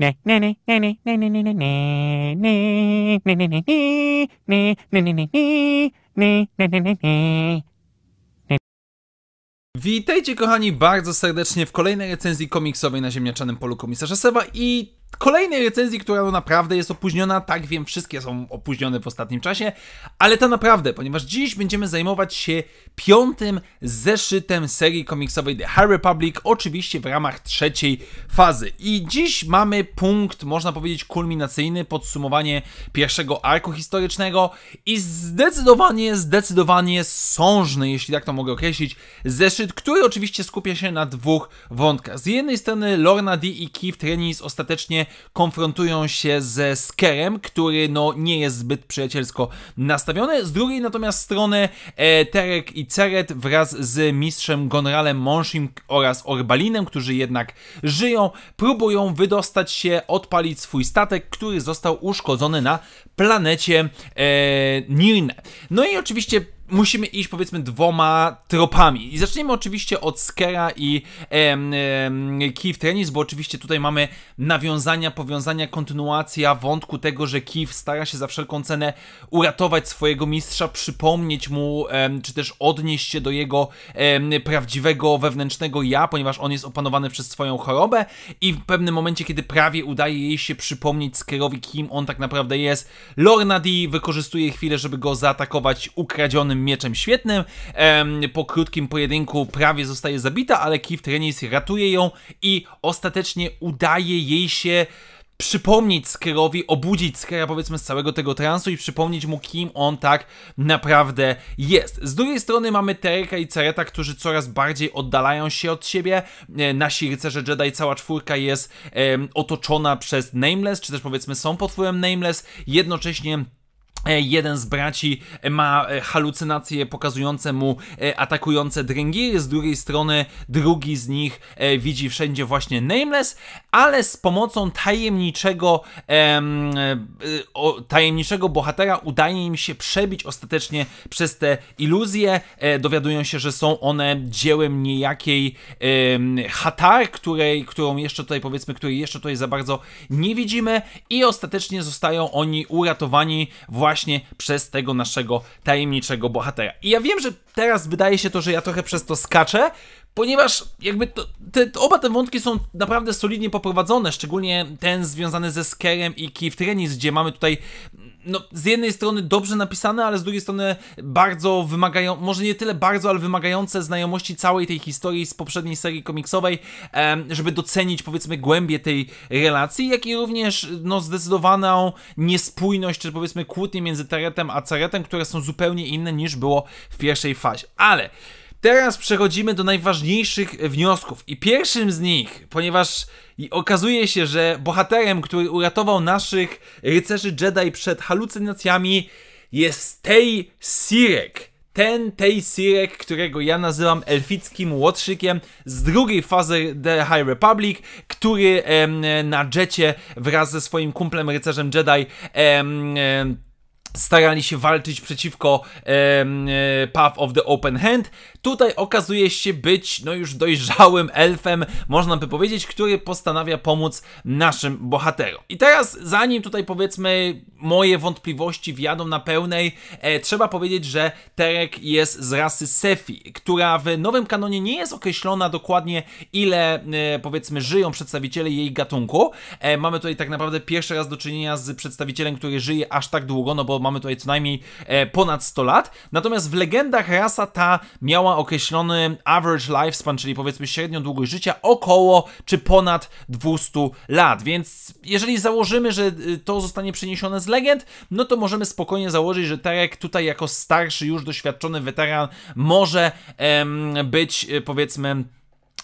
Witajcie kochani bardzo serdecznie w kolejnej recenzji komiksowej na ziemniaczanym polu komisarza Seba i kolejnej recenzji, która no naprawdę jest opóźniona. Tak, wiem, wszystkie są opóźnione w ostatnim czasie, ale to naprawdę, ponieważ dziś będziemy zajmować się piątym zeszytem serii komiksowej The High Republic, oczywiście w ramach trzeciej fazy. I dziś mamy punkt, można powiedzieć, kulminacyjny, podsumowanie pierwszego arku historycznego i zdecydowanie, zdecydowanie sążny, jeśli tak to mogę określić, zeszyt, który oczywiście skupia się na dwóch wątkach. Z jednej strony Lorna D i Keith Rennie ostatecznie właśnie konfrontują się ze Skerem, który no nie jest zbyt przyjacielsko nastawiony. Z drugiej natomiast strony e, Terek i Ceret wraz z mistrzem Gonralem Monshim oraz Orbalinem, którzy jednak żyją, próbują wydostać się, odpalić swój statek, który został uszkodzony na planecie e, Nirne. No i oczywiście musimy iść powiedzmy dwoma tropami. I zaczniemy oczywiście od Skera i em, em, Keith Trenis, bo oczywiście tutaj mamy nawiązania, powiązania, kontynuacja wątku tego, że Keith stara się za wszelką cenę uratować swojego mistrza, przypomnieć mu, em, czy też odnieść się do jego em, prawdziwego wewnętrznego ja, ponieważ on jest opanowany przez swoją chorobę i w pewnym momencie, kiedy prawie udaje jej się przypomnieć Skerowi, kim on tak naprawdę jest, Lorna D wykorzystuje chwilę, żeby go zaatakować ukradzionym mieczem świetnym. Po krótkim pojedynku prawie zostaje zabita, ale Keith Trenis ratuje ją i ostatecznie udaje jej się przypomnieć Skerowi, obudzić Skera powiedzmy z całego tego transu i przypomnieć mu kim on tak naprawdę jest. Z drugiej strony mamy Tereka i Cereta, którzy coraz bardziej oddalają się od siebie. E, nasi rycerze Jedi, cała czwórka jest e, otoczona przez Nameless, czy też powiedzmy są pod wpływem Nameless, jednocześnie E, jeden z braci ma e, halucynacje pokazujące mu e, atakujące dręgiry, z drugiej strony drugi z nich widzi wszędzie właśnie Nameless, ale z pomocą tajemniczego, em, e, o, tajemniczego bohatera udaje im się przebić ostatecznie przez te iluzje. E, dowiadują się, że są one dziełem niejakiej em, Hatar, której, którą jeszcze tutaj powiedzmy, której jeszcze tutaj za bardzo nie widzimy i ostatecznie zostają oni uratowani właśnie przez tego naszego tajemniczego bohatera. I ja wiem, że teraz wydaje się to, że ja trochę przez to skaczę, ponieważ jakby to, te, oba te wątki są naprawdę solidnie poprowadzone, szczególnie ten związany ze Skerem i Keith Trenis, gdzie mamy tutaj no, z jednej strony dobrze napisane, ale z drugiej strony bardzo wymagają, może nie tyle bardzo, ale wymagające znajomości całej tej historii z poprzedniej serii komiksowej, żeby docenić powiedzmy głębie tej relacji, jak i również no, zdecydowaną niespójność, czy powiedzmy kłótnie między Taretem a Caretem, które są zupełnie inne niż było w pierwszej fazie. Ale Teraz przechodzimy do najważniejszych wniosków. I pierwszym z nich, ponieważ okazuje się, że bohaterem, który uratował naszych rycerzy Jedi przed halucynacjami, jest Tej Sirek. Ten Tej Sirek, którego ja nazywam elfickim łotrzykiem z drugiej fazy The High Republic, który em, na jecie wraz ze swoim kumplem rycerzem Jedi em, em, starali się walczyć przeciwko e, Path of the Open Hand. Tutaj okazuje się być no już dojrzałym elfem, można by powiedzieć, który postanawia pomóc naszym bohaterom. I teraz, zanim tutaj powiedzmy moje wątpliwości wjadą na pełnej, e, trzeba powiedzieć, że Terek jest z rasy Sefi, która w nowym kanonie nie jest określona dokładnie ile e, powiedzmy żyją przedstawiciele jej gatunku. E, mamy tutaj tak naprawdę pierwszy raz do czynienia z przedstawicielem, który żyje aż tak długo, no bo mamy tutaj co najmniej e, ponad 100 lat. Natomiast w legendach rasa ta miała określony average lifespan, czyli powiedzmy średnią długość życia, około czy ponad 200 lat. Więc jeżeli założymy, że y, to zostanie przeniesione z legend, no to możemy spokojnie założyć, że Terek tutaj jako starszy, już doświadczony weteran może em, być y, powiedzmy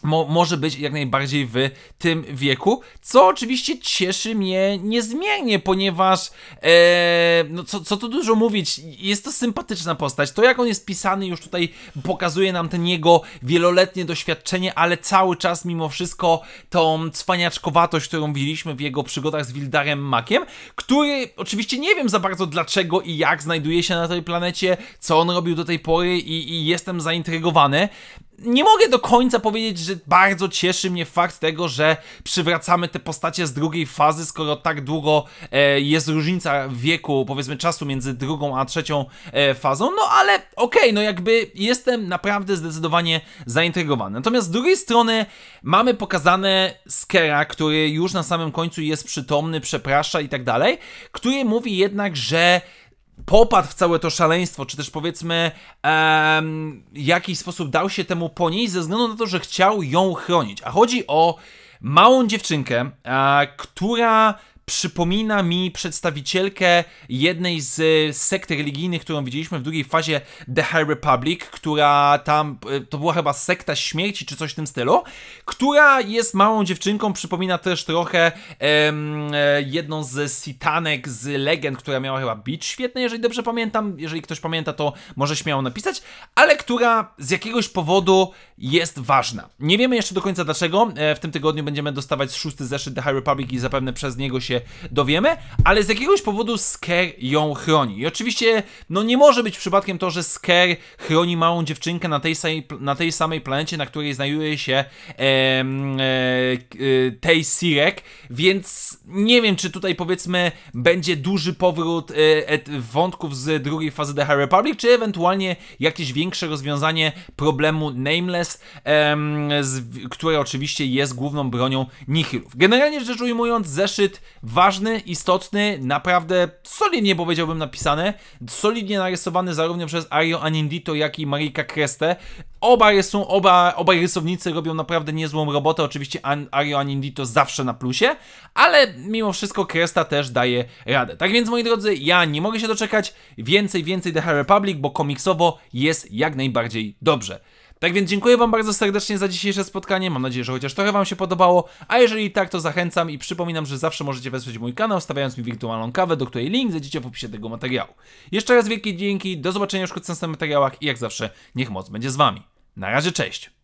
Mo, może być jak najbardziej w tym wieku, co oczywiście cieszy mnie niezmiernie, ponieważ e, no co, co tu dużo mówić, jest to sympatyczna postać, to jak on jest pisany już tutaj pokazuje nam ten jego wieloletnie doświadczenie, ale cały czas mimo wszystko tą cwaniaczkowatość, którą widzieliśmy w jego przygodach z Wildarem Makiem, który oczywiście nie wiem za bardzo dlaczego i jak znajduje się na tej planecie, co on robił do tej pory i, i jestem zaintrygowany, nie mogę do końca powiedzieć, że bardzo cieszy mnie fakt tego, że przywracamy te postacie z drugiej fazy, skoro tak długo e, jest różnica wieku, powiedzmy czasu między drugą a trzecią e, fazą, no ale okej, okay, no jakby jestem naprawdę zdecydowanie zaintrygowany. Natomiast z drugiej strony mamy pokazane Skera, który już na samym końcu jest przytomny, przeprasza i tak dalej, który mówi jednak, że popadł w całe to szaleństwo, czy też powiedzmy em, w jakiś sposób dał się temu ponieść ze względu na to, że chciał ją chronić. A chodzi o małą dziewczynkę, e, która przypomina mi przedstawicielkę jednej z e, sekt religijnych, którą widzieliśmy w drugiej fazie The High Republic, która tam, e, to była chyba sekta śmierci czy coś w tym stylu, która jest małą dziewczynką, przypomina też trochę e, jedną z sitanek z legend, która miała chyba bić świetny, jeżeli dobrze pamiętam, jeżeli ktoś pamięta, to może śmiało napisać, ale która z jakiegoś powodu jest ważna. Nie wiemy jeszcze do końca dlaczego, w tym tygodniu będziemy dostawać szósty zeszyt The High Republic i zapewne przez niego się się dowiemy, ale z jakiegoś powodu Sker ją chroni. I oczywiście, no nie może być przypadkiem to, że Sker chroni małą dziewczynkę na tej, samej, na tej samej planecie, na której znajduje się e, e, tej Sirek, więc nie wiem, czy tutaj powiedzmy będzie duży powrót e, e wątków z drugiej fazy The High Republic, czy ewentualnie jakieś większe rozwiązanie problemu Nameless, które oczywiście jest główną bronią Nihilów. Generalnie rzecz ujmując, zeszyt ważny, istotny, naprawdę solidnie powiedziałbym napisany, solidnie narysowany zarówno przez Ario Anindito, jak i Marika Kreste. Oba, rysu, oba, obaj rysownicy robią naprawdę niezłą robotę, oczywiście Ario Anindito zawsze na plusie, ale mimo wszystko Kresta też daje radę. Tak więc moi drodzy, ja nie mogę się doczekać, więcej, więcej The Republic, bo komiksowo jest jak najbardziej dobrze. Tak więc dziękuję Wam bardzo serdecznie za dzisiejsze spotkanie, mam nadzieję, że chociaż trochę Wam się podobało, a jeżeli tak, to zachęcam i przypominam, że zawsze możecie wesprzeć mój kanał, stawiając mi wirtualną kawę, do której link znajdziecie w opisie tego materiału. Jeszcze raz wielkie dzięki, do zobaczenia już w następnych materiałach i jak zawsze, niech moc będzie z Wami. Na razie, cześć!